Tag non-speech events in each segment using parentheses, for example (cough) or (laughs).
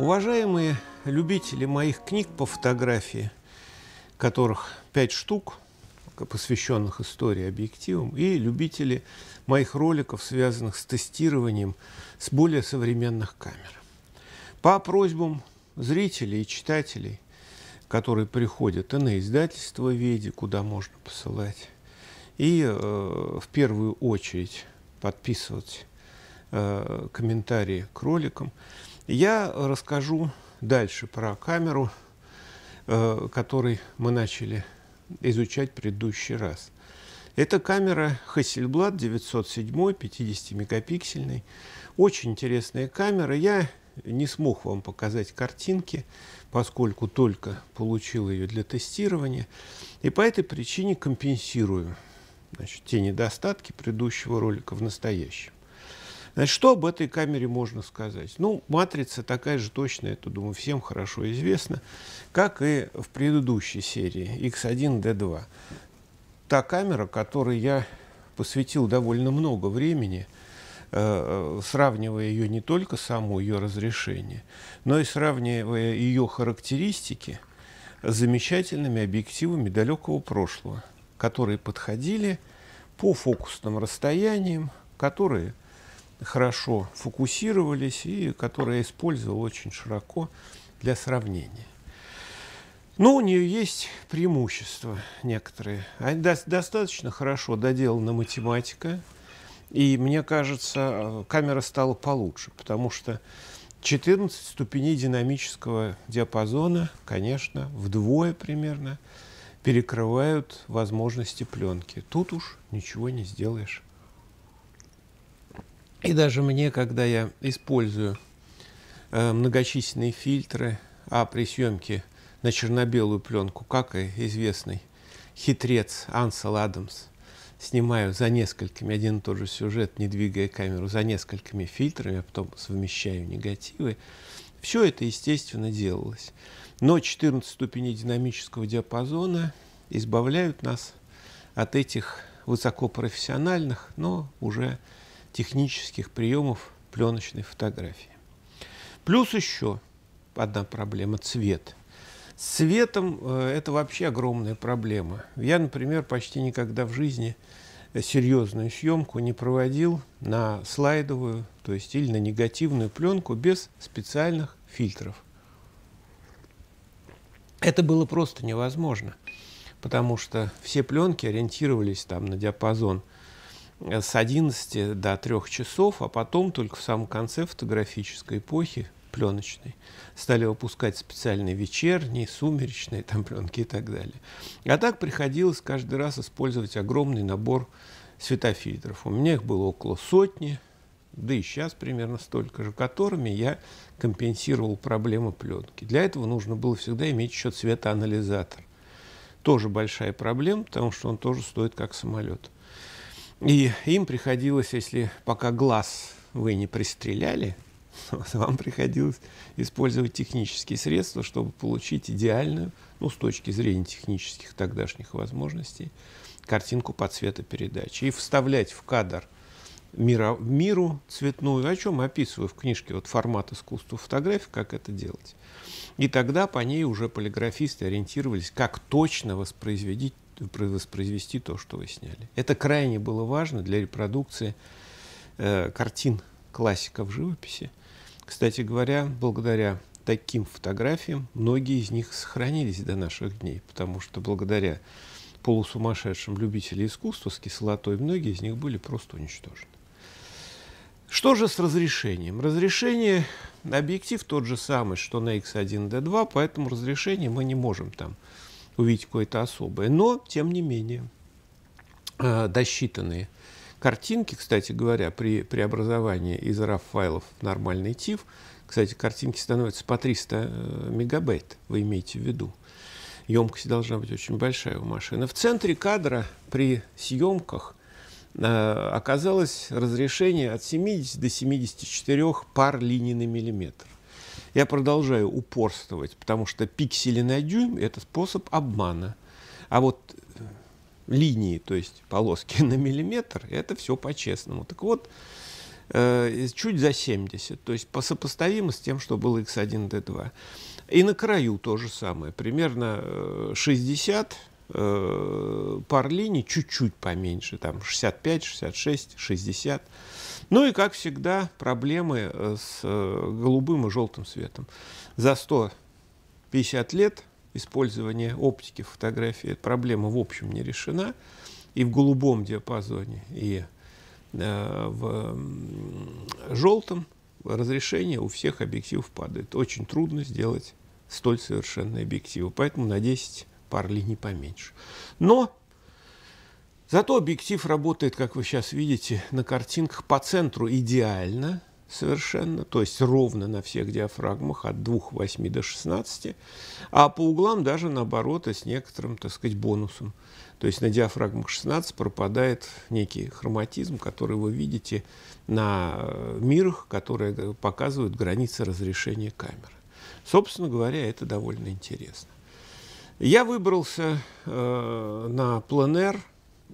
Уважаемые любители моих книг по фотографии, которых пять штук, посвященных истории объективам, и любители моих роликов, связанных с тестированием с более современных камер. По просьбам зрителей и читателей, которые приходят и на издательство «Веди», куда можно посылать, и э, в первую очередь подписывать э, комментарии к роликам – я расскажу дальше про камеру, э, которой мы начали изучать в предыдущий раз. Это камера Hasselblad 907, 50-мегапиксельный. Очень интересная камера. Я не смог вам показать картинки, поскольку только получил ее для тестирования. И по этой причине компенсирую значит, те недостатки предыдущего ролика в настоящем. Значит, что об этой камере можно сказать? Ну, матрица такая же точная, это, думаю, всем хорошо известно, как и в предыдущей серии X1D2. Та камера, которой я посвятил довольно много времени, э, э, сравнивая ее не только само ее разрешение, но и сравнивая ее характеристики с замечательными объективами далекого прошлого, которые подходили по фокусным расстояниям, которые – хорошо фокусировались и которые я использовал очень широко для сравнения. Но ну, у нее есть преимущества некоторые. До достаточно хорошо доделана математика, и мне кажется, э, камера стала получше, потому что 14 ступеней динамического диапазона, конечно, вдвое примерно перекрывают возможности пленки. Тут уж ничего не сделаешь. И даже мне, когда я использую э, многочисленные фильтры, а при съемке на черно-белую пленку, как и известный хитрец Ансел Адамс, снимаю за несколькими один и тот же сюжет, не двигая камеру, за несколькими фильтрами, а потом совмещаю негативы. Все это, естественно, делалось. Но 14 ступеней динамического диапазона избавляют нас от этих высокопрофессиональных, но уже технических приемов пленочной фотографии. Плюс еще одна проблема – цвет. С цветом э, это вообще огромная проблема. Я, например, почти никогда в жизни серьезную съемку не проводил на слайдовую, то есть или на негативную пленку без специальных фильтров. Это было просто невозможно, потому что все пленки ориентировались там на диапазон – с 11 до 3 часов, а потом только в самом конце фотографической эпохи пленочной. Стали выпускать специальные вечерние, сумеречные там пленки и так далее. А так приходилось каждый раз использовать огромный набор светофильтров. У меня их было около сотни, да и сейчас примерно столько же, которыми я компенсировал проблему пленки. Для этого нужно было всегда иметь еще цветоанализатор. Тоже большая проблема, потому что он тоже стоит как самолет. И им приходилось, если пока глаз вы не пристреляли, (laughs) вам приходилось использовать технические средства, чтобы получить идеальную, ну, с точки зрения технических тогдашних возможностей, картинку по цветопередаче. И вставлять в кадр мира, миру цветную, о чем описываю в книжке вот формат искусства фотографии, как это делать. И тогда по ней уже полиграфисты ориентировались, как точно воспроизводить воспроизвести то, что вы сняли. Это крайне было важно для репродукции э, картин классиков живописи. Кстати говоря, благодаря таким фотографиям многие из них сохранились до наших дней, потому что благодаря полусумасшедшим любителям искусства с кислотой многие из них были просто уничтожены. Что же с разрешением? Разрешение объектив тот же самый, что на X1D2, поэтому разрешение мы не можем там увидеть какое-то особое. Но, тем не менее, э, досчитанные картинки, кстати говоря, при преобразовании из RAW-файлов в нормальный TIFF, кстати, картинки становятся по 300 э, мегабайт, вы имеете в виду. Емкость должна быть очень большая у машины. В центре кадра при съемках э, оказалось разрешение от 70 до 74 пар линий на миллиметр. Я продолжаю упорствовать, потому что пиксели на дюйм – это способ обмана. А вот э, линии, то есть полоски (laughs) на миллиметр, это все по-честному. Так вот, э, чуть за 70, то есть по сопоставимо с тем, что было x1, d2. И на краю то же самое, примерно 60 э, Э, Парлини чуть-чуть поменьше, там 65, 66, 60. Ну и, как всегда, проблемы э, с э, голубым и желтым светом. За 150 лет использования оптики фотографии проблема, в общем, не решена. И в голубом диапазоне, и э, в желтом разрешение у всех объективов падает. Очень трудно сделать столь совершенные объективы. Поэтому на 10 пар линий поменьше. Но зато объектив работает, как вы сейчас видите на картинках, по центру идеально совершенно, то есть ровно на всех диафрагмах от 2,8 до 16, а по углам даже наоборот и с некоторым, так сказать, бонусом. То есть на диафрагмах 16 пропадает некий хроматизм, который вы видите на э, мирах, которые показывают границы разрешения камеры. Собственно говоря, это довольно интересно. Я выбрался э, на пленэр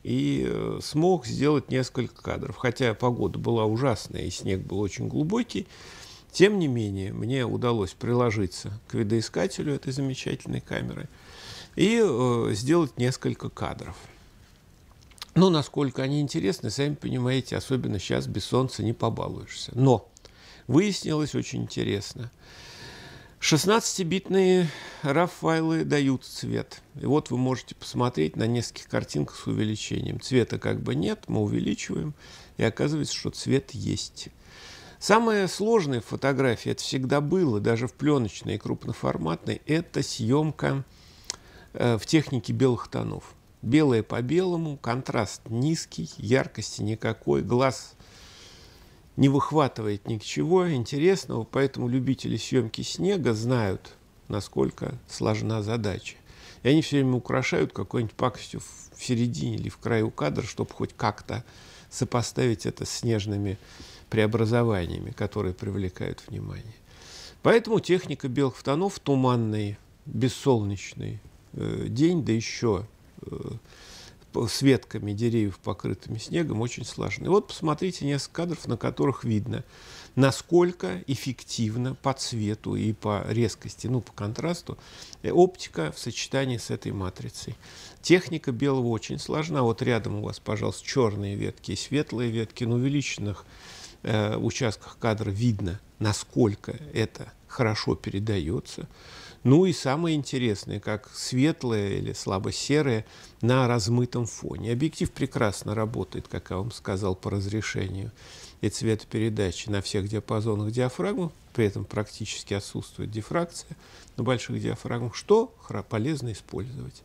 и э, смог сделать несколько кадров. Хотя погода была ужасная и снег был очень глубокий, тем не менее мне удалось приложиться к видоискателю этой замечательной камеры и э, сделать несколько кадров. Ну, насколько они интересны, сами понимаете, особенно сейчас без солнца не побалуешься. Но выяснилось очень интересно. 16-битные Рафайлы дают цвет. И вот вы можете посмотреть на нескольких картинках с увеличением. Цвета как бы нет, мы увеличиваем, и оказывается, что цвет есть. Самая сложная фотография, это всегда было, даже в пленочной и крупноформатной, это съемка э, в технике белых тонов. Белое по белому, контраст низкий, яркости никакой, глаз не выхватывает ничего интересного, поэтому любители съемки снега знают, насколько сложна задача. И они все время украшают какой-нибудь пакостью в середине или в краю кадра, чтобы хоть как-то сопоставить это с снежными преобразованиями, которые привлекают внимание. Поэтому техника белых тонов туманный, бессолнечный э, день, да еще э, с ветками деревьев, покрытыми снегом, очень сложны. Вот посмотрите несколько кадров, на которых видно, насколько эффективно по цвету и по резкости, ну, по контрасту, э, оптика в сочетании с этой матрицей. Техника белого очень сложна. Вот рядом у вас, пожалуйста, черные ветки и светлые ветки. На увеличенных э, участках кадра видно, насколько это хорошо передается. Ну и самое интересное, как светлое или слабо-серое на размытом фоне. Объектив прекрасно работает, как я вам сказал, по разрешению и цветопередачи на всех диапазонах диафрагмы, при этом практически отсутствует дифракция на больших диафрагмах, что полезно использовать.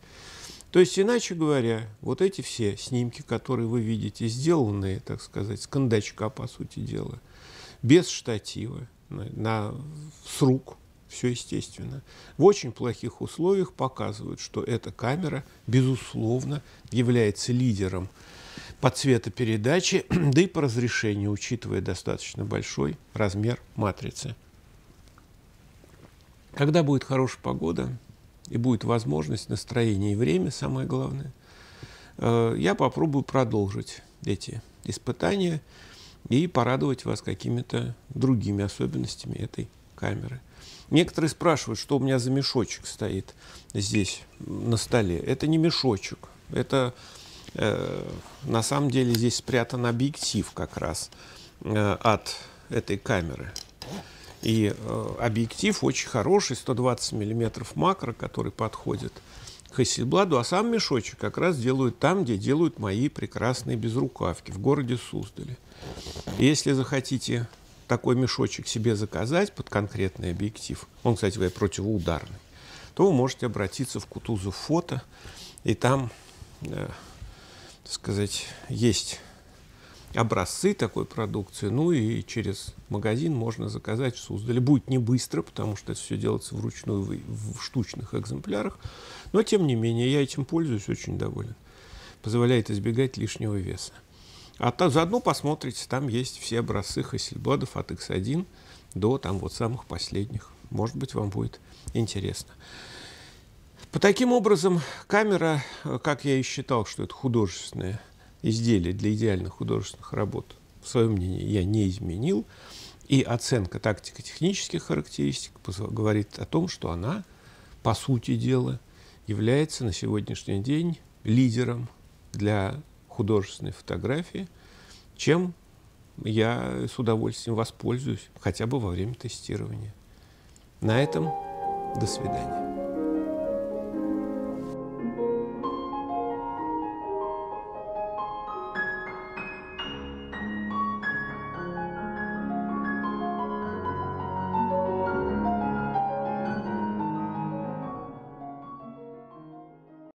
То есть, иначе говоря, вот эти все снимки, которые вы видите, сделанные, так сказать, с кондачка, по сути дела, без штатива, на, с рук, все естественно. В очень плохих условиях показывают, что эта камера, безусловно, является лидером по цветопередаче, (clears throat) да и по разрешению, учитывая достаточно большой размер матрицы. Когда будет хорошая погода и будет возможность, настроение и время, самое главное, э, я попробую продолжить эти испытания и порадовать вас какими-то другими особенностями этой камеры – Некоторые спрашивают, что у меня за мешочек стоит здесь на столе. Это не мешочек, это э, на самом деле здесь спрятан объектив как раз э, от этой камеры. И э, объектив очень хороший, 120 мм макро, который подходит к Хасельбладу, а сам мешочек как раз делают там, где делают мои прекрасные безрукавки, в городе Суздале. Если захотите такой мешочек себе заказать под конкретный объектив, он, кстати говоря, противоударный, то вы можете обратиться в Кутузов фото, и там, э, так сказать, есть образцы такой продукции, ну и через магазин можно заказать в Суздале. Будет не быстро, потому что это все делается вручную в штучных экземплярах, но тем не менее я этим пользуюсь, очень доволен. Позволяет избегать лишнего веса. А то, заодно посмотрите, там есть все образцы Хассельбладов от X1 до там вот самых последних. Может быть, вам будет интересно. По таким образом, камера, э, как я и считал, что это художественное изделие для идеальных художественных работ, в своем мнении я не изменил. И оценка тактико-технических характеристик говорит о том, что она, по сути дела, является на сегодняшний день лидером для художественной фотографии, чем я с удовольствием воспользуюсь, хотя бы во время тестирования. На этом до свидания.